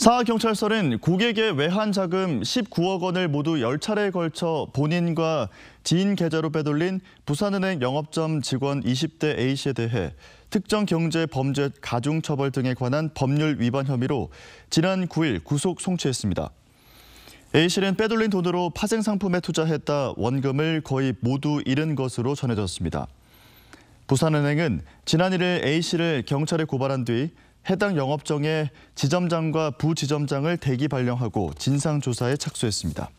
사하경찰서는 고객의 외환 자금 19억 원을 모두 10차례에 걸쳐 본인과 지인 계좌로 빼돌린 부산은행 영업점 직원 20대 A씨에 대해 특정 경제 범죄 가중처벌 등에 관한 법률 위반 혐의로 지난 9일 구속 송치했습니다. A씨는 빼돌린 돈으로 파생 상품에 투자했다 원금을 거의 모두 잃은 것으로 전해졌습니다. 부산은행은 지난 1일 A씨를 경찰에 고발한 뒤 해당 영업정의 지점장과 부지점장을 대기 발령하고 진상조사에 착수했습니다.